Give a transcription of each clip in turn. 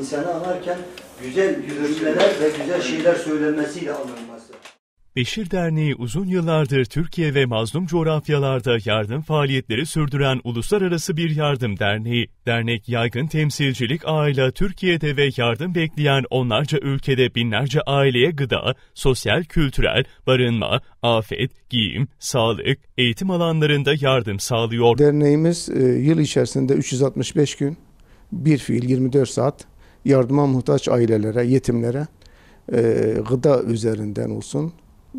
insanı anarken güzel cümleler ve güzel şeyler söylenmesiyle anılması. Beşir Derneği uzun yıllardır Türkiye ve mazlum coğrafyalarda yardım faaliyetleri sürdüren uluslararası bir yardım derneği. Dernek yaygın temsilcilik ağıyla Türkiye'de ve yardım bekleyen onlarca ülkede binlerce aileye gıda, sosyal, kültürel, barınma, afet, giyim, sağlık, eğitim alanlarında yardım sağlıyor. Derneğimiz e, yıl içerisinde 365 gün, bir fiil 24 saat yardıma muhtaç ailelere, yetimlere e, gıda üzerinden olsun,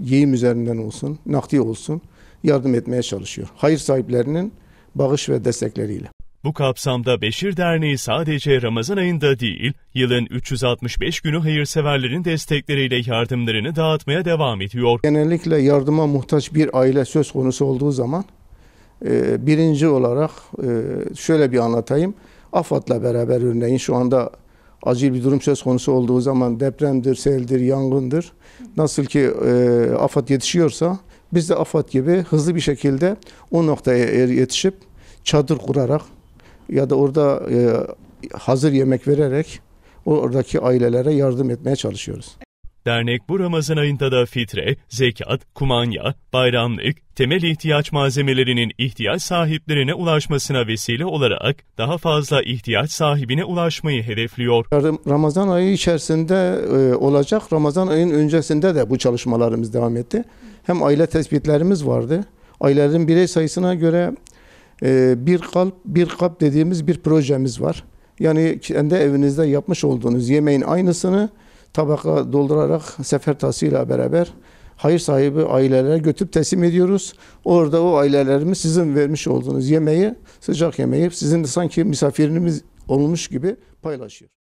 giyim üzerinden olsun, nakdi olsun yardım etmeye çalışıyor. Hayır sahiplerinin bağış ve destekleriyle. Bu kapsamda Beşir Derneği sadece Ramazan ayında değil, yılın 365 günü hayırseverlerin destekleriyle yardımlarını dağıtmaya devam ediyor. Genellikle yardıma muhtaç bir aile söz konusu olduğu zaman e, birinci olarak e, şöyle bir anlatayım. AFAD'la beraber örneğin şu anda acil bir durum söz konusu olduğu zaman depremdir, seldir, yangındır. Nasıl ki e, AFAD yetişiyorsa biz de AFAD gibi hızlı bir şekilde o noktaya er, yetişip çadır kurarak ya da orada e, hazır yemek vererek oradaki ailelere yardım etmeye çalışıyoruz. Dernek bu Ramazan ayında da fitre, zekat, kumanya, bayramlık, temel ihtiyaç malzemelerinin ihtiyaç sahiplerine ulaşmasına vesile olarak daha fazla ihtiyaç sahibine ulaşmayı hedefliyor. Ramazan ayı içerisinde e, olacak, Ramazan ayının öncesinde de bu çalışmalarımız devam etti. Hem aile tespitlerimiz vardı. Ailelerin birey sayısına göre e, bir kalp, bir kap dediğimiz bir projemiz var. Yani kendi evinizde yapmış olduğunuz yemeğin aynısını tabaka doldurarak sefer tasıyla beraber hayır sahibi ailelere götürüp teslim ediyoruz. Orada o ailelerimiz sizin vermiş olduğunuz yemeği, sıcak yemeği sizin de sanki misafiriniz olmuş gibi paylaşıyor.